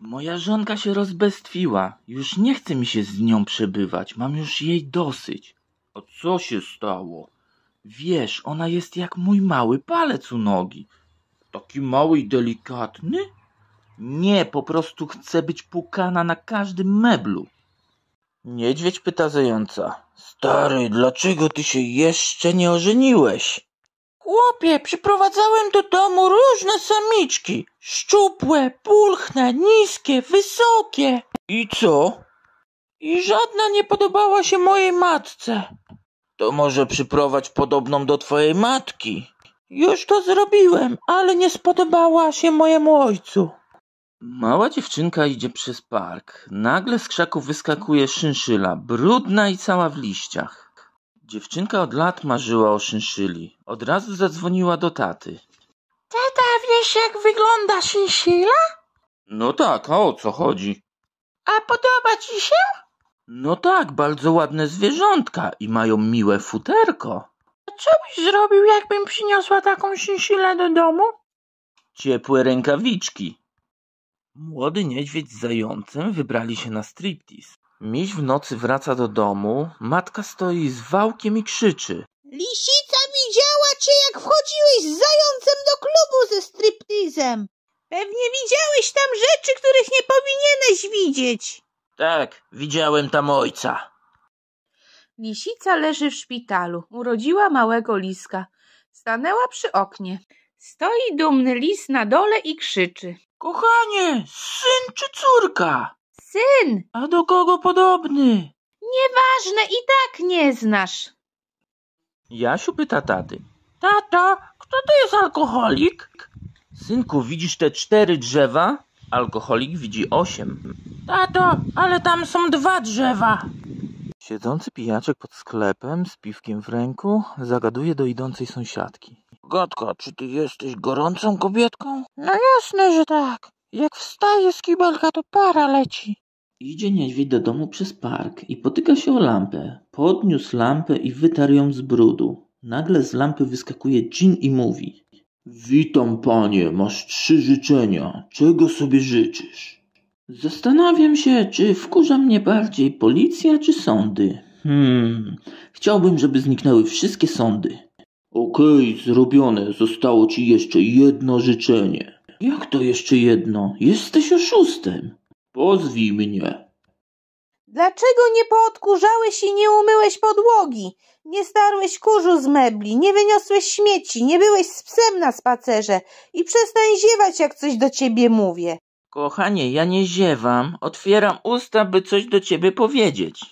Moja żonka się rozbestwiła. Już nie chce mi się z nią przebywać. Mam już jej dosyć. A co się stało? Wiesz, ona jest jak mój mały palec u nogi. Taki mały i delikatny? Nie, po prostu chce być pukana na każdym meblu. Niedźwiedź pyta zająca. Stary, dlaczego ty się jeszcze nie ożeniłeś? Chłopie, przyprowadzałem do domu różne samiczki. Szczupłe, pulchne, niskie, wysokie. I co? I żadna nie podobała się mojej matce. To może przyprowadź podobną do twojej matki. Już to zrobiłem, ale nie spodobała się mojemu ojcu. Mała dziewczynka idzie przez park. Nagle z krzaku wyskakuje szynszyla, brudna i cała w liściach. Dziewczynka od lat marzyła o szynszyli. Od razu zadzwoniła do taty. Tata, wiesz jak wygląda szynszyla? No tak, a o co chodzi? A podoba ci się? No tak, bardzo ładne zwierzątka i mają miłe futerko. A co byś zrobił, jakbym przyniosła taką szynsylę do domu? Ciepłe rękawiczki. Młody niedźwiedź z zającem wybrali się na striptease. Miś w nocy wraca do domu, matka stoi z wałkiem i krzyczy. Lisica widziała cię, jak wchodziłeś z zającem do klubu ze striptizem. Pewnie widziałeś tam rzeczy, których nie powinieneś widzieć. Tak, widziałem tam ojca. Lisica leży w szpitalu. Urodziła małego liska. Stanęła przy oknie. Stoi dumny lis na dole i krzyczy. Kochanie, syn czy córka? syn! A do kogo podobny? Nieważne, i tak nie znasz. Jasiu pyta taty. Tata, kto to jest alkoholik? Synku, widzisz te cztery drzewa? Alkoholik widzi osiem. Tato, ale tam są dwa drzewa. Siedzący pijaczek pod sklepem z piwkiem w ręku zagaduje do idącej sąsiadki. Gatka, czy ty jesteś gorącą kobietką? No jasne, że tak. Jak wstaje z kibelka, to para leci. Idzie niedźwiedź do domu przez park i potyka się o lampę. Podniósł lampę i wytarł ją z brudu. Nagle z lampy wyskakuje dżin i mówi. Witam, panie, masz trzy życzenia. Czego sobie życzysz? Zastanawiam się, czy wkurza mnie bardziej policja czy sądy. Hmm, chciałbym, żeby zniknęły wszystkie sądy. Okej, okay, zrobione. Zostało ci jeszcze jedno życzenie. Jak to jeszcze jedno? Jesteś oszustem. Pozwij mnie. Dlaczego nie poodkurzałeś i nie umyłeś podłogi? Nie starłeś kurzu z mebli, nie wyniosłeś śmieci, nie byłeś z psem na spacerze i przestań ziewać, jak coś do ciebie mówię. Kochanie, ja nie ziewam. Otwieram usta, by coś do ciebie powiedzieć.